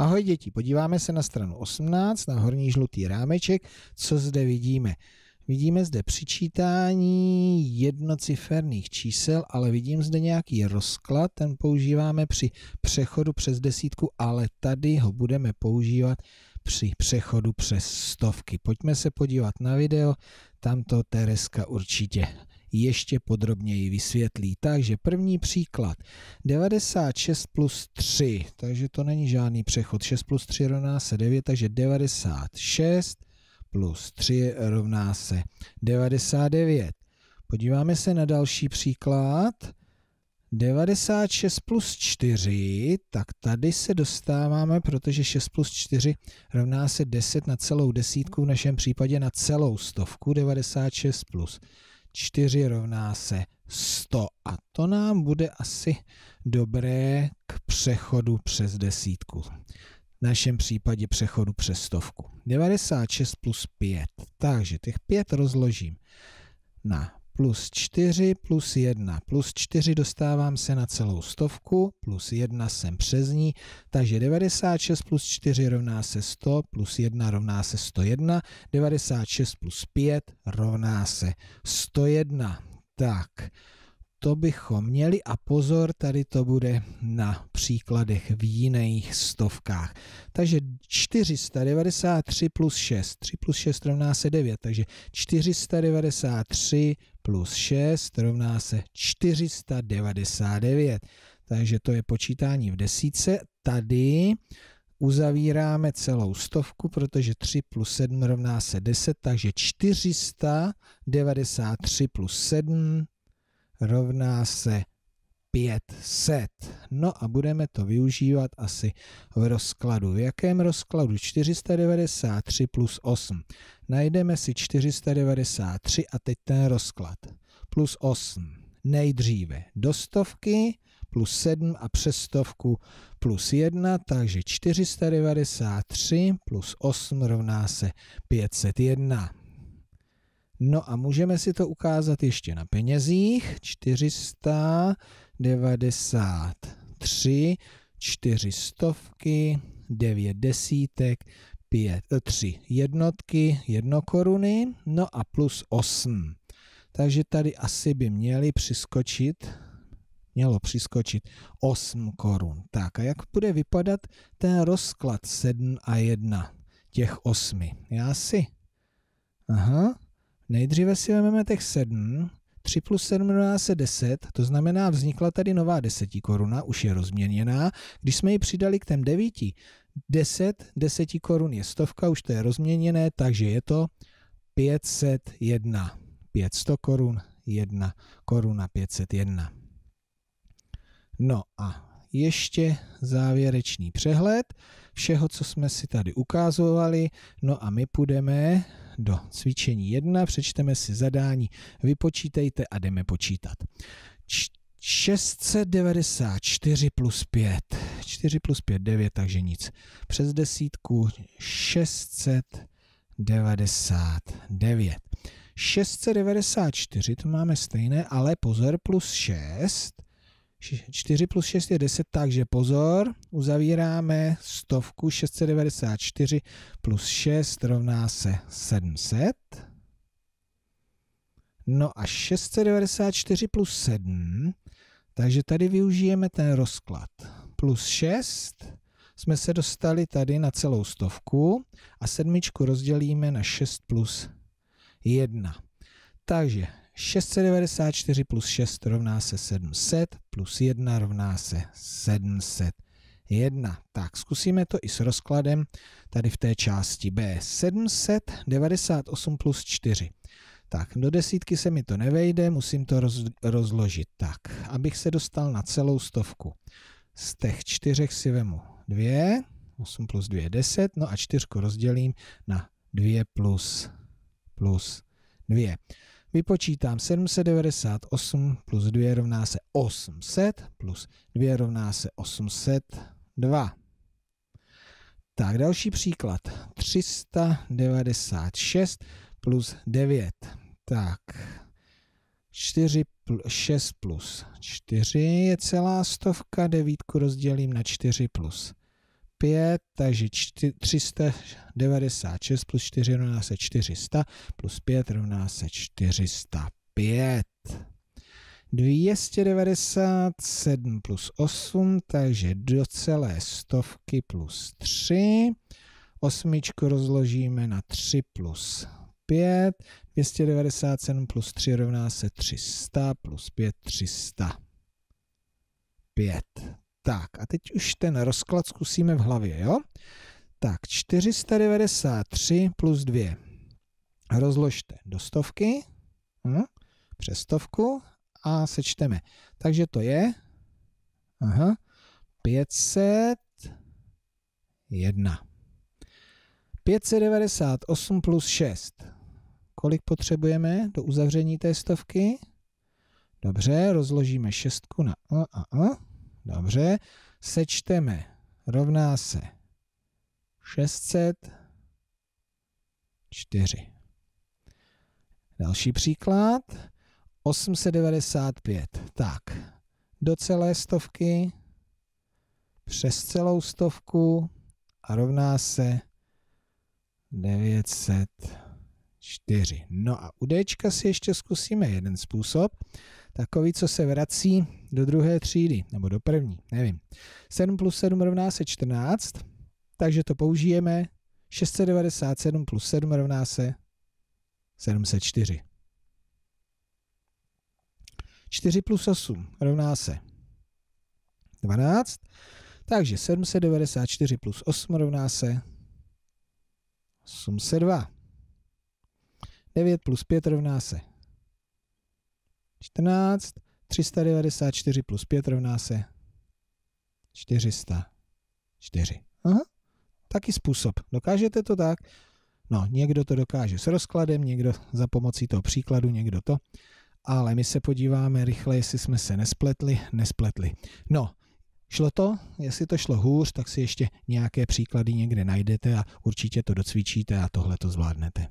Ahoj děti, podíváme se na stranu 18, na horní žlutý rámeček. Co zde vidíme? Vidíme zde přičítání jednociferných čísel, ale vidím zde nějaký rozklad, ten používáme při přechodu přes desítku, ale tady ho budeme používat při přechodu přes stovky. Pojďme se podívat na video, tam to Tereska určitě ještě podrobněji vysvětlí. Takže první příklad. 96 plus 3, takže to není žádný přechod. 6 plus 3 rovná se 9, takže 96 plus 3 rovná se 99. Podíváme se na další příklad. 96 plus 4, tak tady se dostáváme, protože 6 plus 4 rovná se 10 na celou desítku, v našem případě na celou stovku, 96 plus 4 rovná se 100 a to nám bude asi dobré k přechodu přes desítku. V našem případě přechodu přes stovku. 96 plus 5, takže těch 5 rozložím na plus 4 plus 1. Plus 4 dostávám se na celou stovku, plus 1 jsem přes ní, takže 96 plus 4 rovná se 100, plus 1 rovná se 101, 96 plus 5 rovná se 101. Tak, to bychom měli a pozor, tady to bude na příkladech v jiných stovkách. Takže 493 plus 6, 3 plus 6 rovná se 9, takže 493 plus 6 rovná se 499. Takže to je počítání v desíce. Tady uzavíráme celou stovku, protože 3 plus 7 rovná se 10, takže 493 plus 7 rovná se 500. No a budeme to využívat asi v rozkladu. V jakém rozkladu? 493 plus 8. Najdeme si 493 a teď ten rozklad. Plus 8. Nejdříve do stovky plus 7 a přes stovku plus 1, takže 493 plus 8 rovná se 501. No a můžeme si to ukázat ještě na penězích. 493, 400, 9 desítek, 5, 3 eh, jednotky, 1 koruny, no a plus 8. Takže tady asi by měli přiskočit, mělo přiskočit 8 korun. Tak a jak bude vypadat ten rozklad 7 a 1 těch 8? Já si. Aha. Nejdříve si vezmeme těch 7, 3 plus 7 rovná se 10, to znamená vznikla tady nová koruna už je rozměněná. Když jsme ji přidali k těm 9, 10 korun je stovka, už to je rozměněné, takže je to 501. 500 korun, 1 koruna 501. No a ještě závěrečný přehled všeho, co jsme si tady ukázovali. No a my půjdeme do cvičení 1, přečteme si zadání, vypočítejte a jdeme počítat. 694 plus 5. 4 plus 5, 9, takže nic. Přes desítku 699. 694, to máme stejné, ale pozor, plus 6 4 plus 6 je 10, takže pozor, uzavíráme stovku 694 plus 6 rovná se 700. No a 694 plus 7, takže tady využijeme ten rozklad. Plus 6 jsme se dostali tady na celou stovku a sedmičku rozdělíme na 6 plus 1. Takže 694 plus 6 rovná se 700, plus 1 rovná se 701. Tak, zkusíme to i s rozkladem tady v té části B. 798 plus 4. Tak, do desítky se mi to nevejde, musím to roz, rozložit tak, abych se dostal na celou stovku. Z těch čtyřech si vemu 2, 8 plus 2 je 10, no a čtyřku rozdělím na 2 plus, plus 2 vypočítám 798 plus 2 rovná se 800 plus 2 rovná se 802. Tak další příklad. 396 plus 9. Tak 4 pl 6 plus 4 je celá stovka, devítku rozdělím na 4 plus 5, takže 396 plus 4 rovná se 400, plus 5 rovná se 405. 297 plus 8, takže do celé stovky plus 3. Osmičku rozložíme na 3 plus 5. 297 plus 3 rovná se 300, plus 5 300. 5. Tak a teď už ten rozklad zkusíme v hlavě, jo? Tak 493 plus 2. Rozložte do stovky, hm, přes stovku a sečteme. Takže to je aha, 501. 598 plus 6. Kolik potřebujeme do uzavření té stovky? Dobře, rozložíme šestku na a a a. Dobře, sečteme, rovná se 604. Další příklad, 895. Tak, do celé stovky, přes celou stovku a rovná se 904. No a u D si ještě zkusíme jeden způsob. Takový, co se vrací do druhé třídy, nebo do první, nevím. 7 plus 7 rovná se 14, takže to použijeme. 697 plus 7 rovná se 704. 4 plus 8 rovná se 12. Takže 794 plus 8 rovná se 802. 9 plus 5 rovná se 14, 394 plus 5 rovná se 404. Aha, taky způsob. Dokážete to tak? No, někdo to dokáže s rozkladem, někdo za pomocí toho příkladu, někdo to. Ale my se podíváme rychle, jestli jsme se nespletli, nespletli. No, Šlo to? Jestli to šlo hůř, tak si ještě nějaké příklady někde najdete a určitě to docvičíte a tohle to zvládnete.